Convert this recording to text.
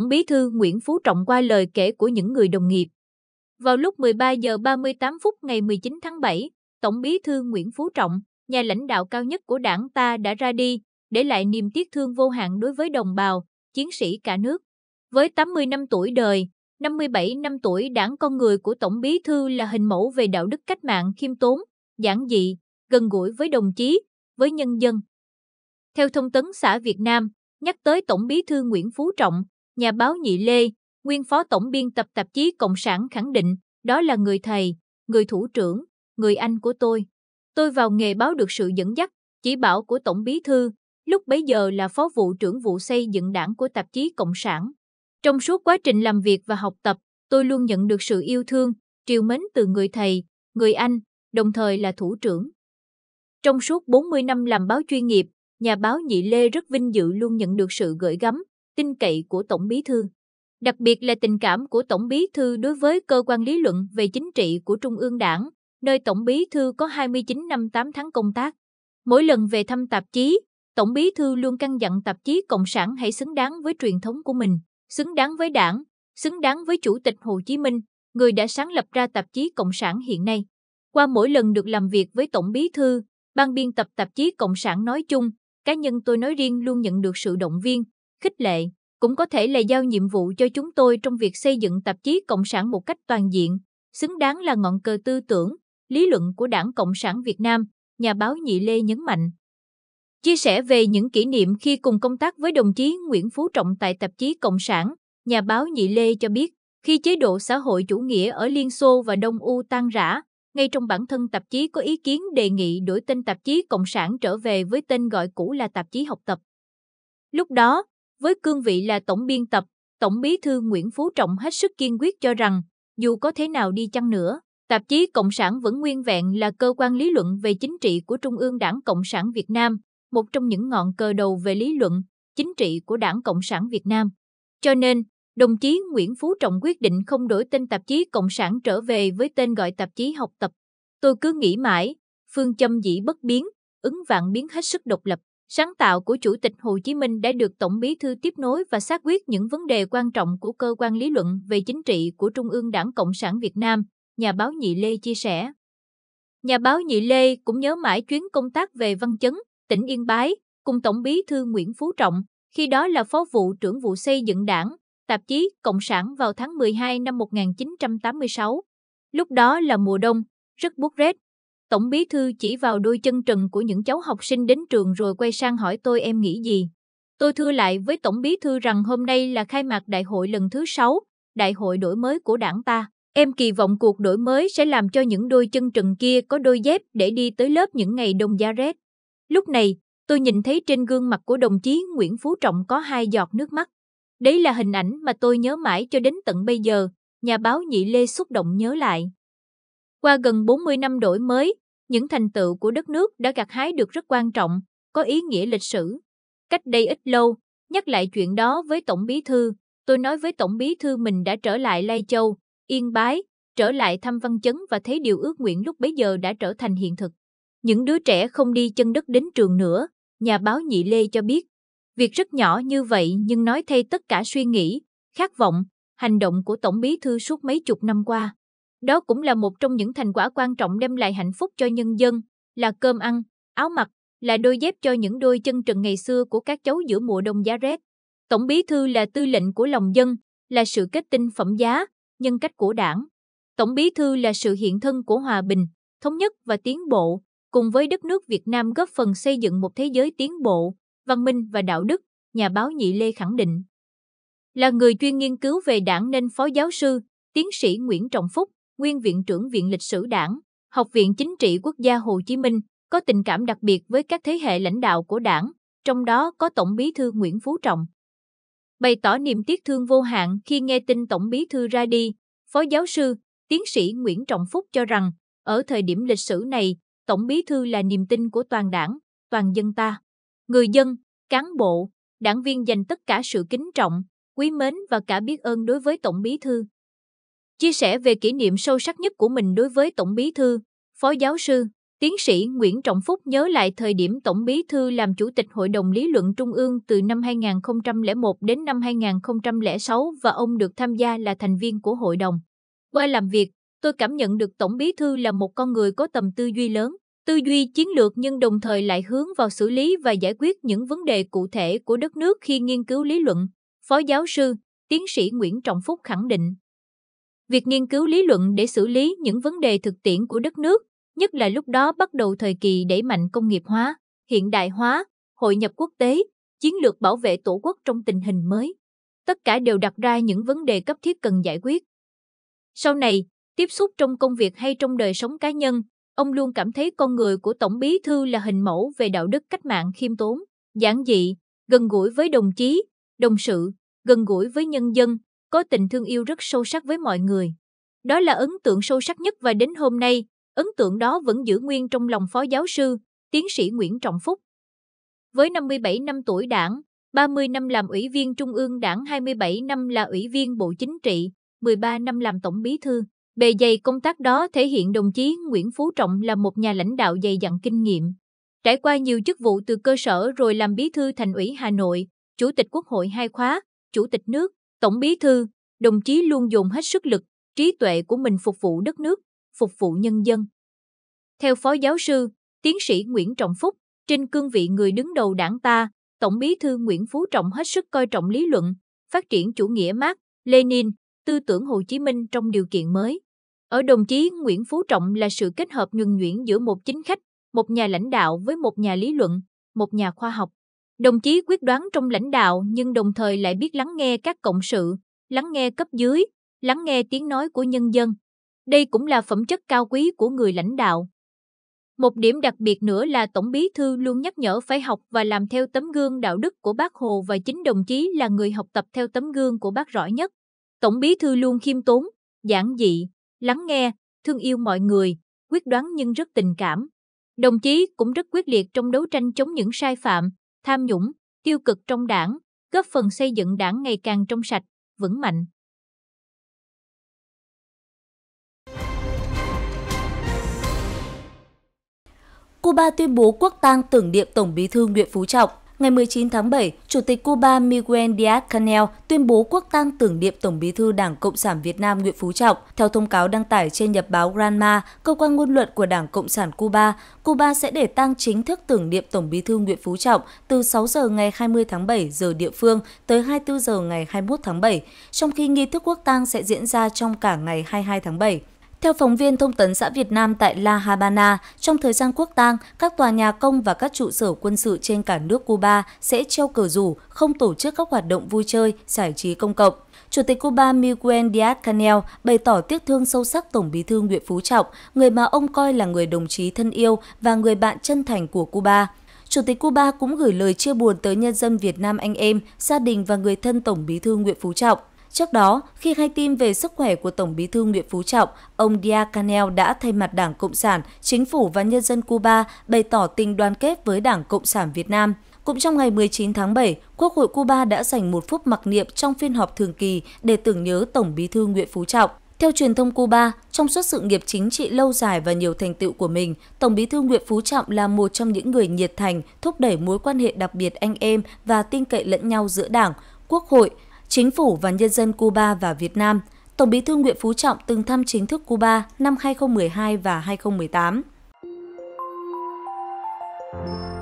Tổng bí thư Nguyễn Phú Trọng qua lời kể của những người đồng nghiệp. Vào lúc 13 giờ 38 phút ngày 19 tháng 7, Tổng bí thư Nguyễn Phú Trọng, nhà lãnh đạo cao nhất của đảng ta đã ra đi, để lại niềm tiếc thương vô hạn đối với đồng bào, chiến sĩ cả nước. Với 80 năm tuổi đời, 57 năm tuổi đảng con người của Tổng bí thư là hình mẫu về đạo đức cách mạng khiêm tốn, giản dị, gần gũi với đồng chí, với nhân dân. Theo thông tấn xã Việt Nam, nhắc tới Tổng bí thư Nguyễn Phú Trọng, Nhà báo Nhị Lê, nguyên phó tổng biên tập tạp chí Cộng sản khẳng định, đó là người thầy, người thủ trưởng, người anh của tôi. Tôi vào nghề báo được sự dẫn dắt, chỉ bảo của Tổng Bí Thư, lúc bấy giờ là phó vụ trưởng vụ xây dựng đảng của tạp chí Cộng sản. Trong suốt quá trình làm việc và học tập, tôi luôn nhận được sự yêu thương, triều mến từ người thầy, người anh, đồng thời là thủ trưởng. Trong suốt 40 năm làm báo chuyên nghiệp, nhà báo Nhị Lê rất vinh dự luôn nhận được sự gửi gắm, tin cậy của Tổng Bí Thư. Đặc biệt là tình cảm của Tổng Bí Thư đối với cơ quan lý luận về chính trị của Trung ương Đảng, nơi Tổng Bí Thư có 29 năm 8 tháng công tác. Mỗi lần về thăm tạp chí, Tổng Bí Thư luôn căn dặn tạp chí Cộng sản hãy xứng đáng với truyền thống của mình, xứng đáng với đảng, xứng đáng với Chủ tịch Hồ Chí Minh, người đã sáng lập ra tạp chí Cộng sản hiện nay. Qua mỗi lần được làm việc với Tổng Bí Thư, ban biên tập tạp chí Cộng sản nói chung, cá nhân tôi nói riêng luôn nhận được sự động viên, khích lệ, cũng có thể là giao nhiệm vụ cho chúng tôi trong việc xây dựng tạp chí Cộng sản một cách toàn diện, xứng đáng là ngọn cờ tư tưởng, lý luận của Đảng Cộng sản Việt Nam, nhà báo Nhị Lê nhấn mạnh. Chia sẻ về những kỷ niệm khi cùng công tác với đồng chí Nguyễn Phú Trọng tại tạp chí Cộng sản, nhà báo Nhị Lê cho biết, khi chế độ xã hội chủ nghĩa ở Liên Xô và Đông U tan rã, ngay trong bản thân tạp chí có ý kiến đề nghị đổi tên tạp chí Cộng sản trở về với tên gọi cũ là tạp chí học tập. Lúc đó, với cương vị là tổng biên tập, Tổng bí thư Nguyễn Phú Trọng hết sức kiên quyết cho rằng, dù có thế nào đi chăng nữa, tạp chí Cộng sản vẫn nguyên vẹn là cơ quan lý luận về chính trị của Trung ương Đảng Cộng sản Việt Nam, một trong những ngọn cờ đầu về lý luận, chính trị của Đảng Cộng sản Việt Nam. Cho nên, đồng chí Nguyễn Phú Trọng quyết định không đổi tên tạp chí Cộng sản trở về với tên gọi tạp chí học tập. Tôi cứ nghĩ mãi, phương châm dĩ bất biến, ứng vạn biến hết sức độc lập. Sáng tạo của Chủ tịch Hồ Chí Minh đã được Tổng Bí thư tiếp nối và xác quyết những vấn đề quan trọng của cơ quan lý luận về chính trị của Trung ương Đảng Cộng sản Việt Nam, nhà báo Nhị Lê chia sẻ. Nhà báo Nhị Lê cũng nhớ mãi chuyến công tác về Văn Chấn, tỉnh Yên Bái, cùng Tổng Bí thư Nguyễn Phú Trọng, khi đó là Phó vụ trưởng vụ xây dựng đảng, tạp chí Cộng sản vào tháng 12 năm 1986. Lúc đó là mùa đông, rất buốt rét, Tổng bí thư chỉ vào đôi chân trần của những cháu học sinh đến trường rồi quay sang hỏi tôi em nghĩ gì. Tôi thưa lại với Tổng bí thư rằng hôm nay là khai mạc đại hội lần thứ 6, đại hội đổi mới của đảng ta. Em kỳ vọng cuộc đổi mới sẽ làm cho những đôi chân trần kia có đôi dép để đi tới lớp những ngày đông giá rét. Lúc này, tôi nhìn thấy trên gương mặt của đồng chí Nguyễn Phú Trọng có hai giọt nước mắt. Đấy là hình ảnh mà tôi nhớ mãi cho đến tận bây giờ, nhà báo Nhị Lê xúc động nhớ lại. Qua gần 40 năm đổi mới, những thành tựu của đất nước đã gặt hái được rất quan trọng, có ý nghĩa lịch sử. Cách đây ít lâu, nhắc lại chuyện đó với Tổng Bí Thư, tôi nói với Tổng Bí Thư mình đã trở lại Lai Châu, Yên Bái, trở lại thăm văn chấn và thấy điều ước nguyện lúc bấy giờ đã trở thành hiện thực. Những đứa trẻ không đi chân đất đến trường nữa, nhà báo Nhị Lê cho biết. Việc rất nhỏ như vậy nhưng nói thay tất cả suy nghĩ, khát vọng, hành động của Tổng Bí Thư suốt mấy chục năm qua. Đó cũng là một trong những thành quả quan trọng đem lại hạnh phúc cho nhân dân, là cơm ăn, áo mặc, là đôi dép cho những đôi chân trần ngày xưa của các cháu giữa mùa đông giá rét. Tổng bí thư là tư lệnh của lòng dân, là sự kết tinh phẩm giá, nhân cách của đảng. Tổng bí thư là sự hiện thân của hòa bình, thống nhất và tiến bộ, cùng với đất nước Việt Nam góp phần xây dựng một thế giới tiến bộ, văn minh và đạo đức, nhà báo Nhị Lê khẳng định. Là người chuyên nghiên cứu về đảng nên Phó Giáo sư, Tiến sĩ Nguyễn Trọng Phúc, nguyên Viện trưởng Viện Lịch sử Đảng, Học viện Chính trị Quốc gia Hồ Chí Minh, có tình cảm đặc biệt với các thế hệ lãnh đạo của đảng, trong đó có Tổng bí thư Nguyễn Phú Trọng. Bày tỏ niềm tiếc thương vô hạn khi nghe tin Tổng bí thư ra đi, Phó giáo sư, tiến sĩ Nguyễn Trọng Phúc cho rằng, ở thời điểm lịch sử này, Tổng bí thư là niềm tin của toàn đảng, toàn dân ta. Người dân, cán bộ, đảng viên dành tất cả sự kính trọng, quý mến và cả biết ơn đối với Tổng bí thư chia sẻ về kỷ niệm sâu sắc nhất của mình đối với Tổng Bí Thư, Phó Giáo sư, Tiến sĩ Nguyễn Trọng Phúc nhớ lại thời điểm Tổng Bí Thư làm Chủ tịch Hội đồng Lý luận Trung ương từ năm 2001 đến năm 2006 và ông được tham gia là thành viên của hội đồng. Qua làm việc, tôi cảm nhận được Tổng Bí Thư là một con người có tầm tư duy lớn, tư duy chiến lược nhưng đồng thời lại hướng vào xử lý và giải quyết những vấn đề cụ thể của đất nước khi nghiên cứu lý luận. Phó giáo sư, tiến sĩ Nguyễn Trọng Phúc khẳng định việc nghiên cứu lý luận để xử lý những vấn đề thực tiễn của đất nước, nhất là lúc đó bắt đầu thời kỳ đẩy mạnh công nghiệp hóa, hiện đại hóa, hội nhập quốc tế, chiến lược bảo vệ tổ quốc trong tình hình mới. Tất cả đều đặt ra những vấn đề cấp thiết cần giải quyết. Sau này, tiếp xúc trong công việc hay trong đời sống cá nhân, ông luôn cảm thấy con người của Tổng Bí Thư là hình mẫu về đạo đức cách mạng khiêm tốn, giản dị, gần gũi với đồng chí, đồng sự, gần gũi với nhân dân, có tình thương yêu rất sâu sắc với mọi người. Đó là ấn tượng sâu sắc nhất và đến hôm nay, ấn tượng đó vẫn giữ nguyên trong lòng phó giáo sư, tiến sĩ Nguyễn Trọng Phúc. Với 57 năm tuổi đảng, 30 năm làm ủy viên Trung ương đảng 27 năm là ủy viên Bộ Chính trị, 13 năm làm tổng bí thư. Bề dày công tác đó thể hiện đồng chí Nguyễn Phú Trọng là một nhà lãnh đạo dày dặn kinh nghiệm. Trải qua nhiều chức vụ từ cơ sở rồi làm bí thư thành ủy Hà Nội, chủ tịch Quốc hội hai khóa, chủ tịch nước, Tổng bí thư, đồng chí luôn dùng hết sức lực, trí tuệ của mình phục vụ đất nước, phục vụ nhân dân. Theo Phó Giáo sư, Tiến sĩ Nguyễn Trọng Phúc, trên cương vị người đứng đầu đảng ta, Tổng bí thư Nguyễn Phú Trọng hết sức coi trọng lý luận, phát triển chủ nghĩa Marx, Lenin, tư tưởng Hồ Chí Minh trong điều kiện mới. Ở đồng chí Nguyễn Phú Trọng là sự kết hợp nhuần nhuyễn giữa một chính khách, một nhà lãnh đạo với một nhà lý luận, một nhà khoa học. Đồng chí quyết đoán trong lãnh đạo nhưng đồng thời lại biết lắng nghe các cộng sự, lắng nghe cấp dưới, lắng nghe tiếng nói của nhân dân. Đây cũng là phẩm chất cao quý của người lãnh đạo. Một điểm đặc biệt nữa là Tổng Bí Thư luôn nhắc nhở phải học và làm theo tấm gương đạo đức của bác Hồ và chính đồng chí là người học tập theo tấm gương của bác rõ nhất. Tổng Bí Thư luôn khiêm tốn, giản dị, lắng nghe, thương yêu mọi người, quyết đoán nhưng rất tình cảm. Đồng chí cũng rất quyết liệt trong đấu tranh chống những sai phạm, tham nhũng, tiêu cực trong đảng, góp phần xây dựng đảng ngày càng trong sạch, vững mạnh. Cuba tuyên bố quốc tang tưởng niệm Tổng bí thư Nguyễn Phú Trọng Ngày 19 tháng 7, Chủ tịch Cuba Miguel Díaz-Canel tuyên bố quốc tang tưởng niệm Tổng bí thư Đảng Cộng sản Việt Nam Nguyễn Phú Trọng. Theo thông cáo đăng tải trên nhật báo Granma, cơ quan ngôn luận của Đảng Cộng sản Cuba, Cuba sẽ để tang chính thức tưởng niệm Tổng bí thư Nguyễn Phú Trọng từ 6 giờ ngày 20 tháng 7 giờ địa phương tới 24 giờ ngày 21 tháng 7, trong khi nghi thức quốc tang sẽ diễn ra trong cả ngày 22 tháng 7. Theo phóng viên thông tấn xã Việt Nam tại La Habana, trong thời gian quốc tang, các tòa nhà công và các trụ sở quân sự trên cả nước Cuba sẽ treo cờ rủ, không tổ chức các hoạt động vui chơi, giải trí công cộng. Chủ tịch Cuba Miguel Díaz-Canel bày tỏ tiếc thương sâu sắc Tổng bí thư Nguyễn Phú Trọng, người mà ông coi là người đồng chí thân yêu và người bạn chân thành của Cuba. Chủ tịch Cuba cũng gửi lời chia buồn tới nhân dân Việt Nam anh em, gia đình và người thân Tổng bí thư Nguyễn Phú Trọng. Trước đó, khi hay tin về sức khỏe của Tổng bí thư Nguyễn Phú Trọng, ông Diaz-Canel đã thay mặt Đảng Cộng sản, Chính phủ và nhân dân Cuba bày tỏ tình đoàn kết với Đảng Cộng sản Việt Nam. Cũng trong ngày 19 tháng 7, Quốc hội Cuba đã dành một phút mặc niệm trong phiên họp thường kỳ để tưởng nhớ Tổng bí thư Nguyễn Phú Trọng. Theo truyền thông Cuba, trong suốt sự nghiệp chính trị lâu dài và nhiều thành tựu của mình, Tổng bí thư Nguyễn Phú Trọng là một trong những người nhiệt thành thúc đẩy mối quan hệ đặc biệt anh em và tin cậy lẫn nhau giữa Đảng, Quốc hội, Chính phủ và nhân dân Cuba và Việt Nam, Tổng bí thư Nguyễn Phú Trọng từng thăm chính thức Cuba năm 2012 và 2018.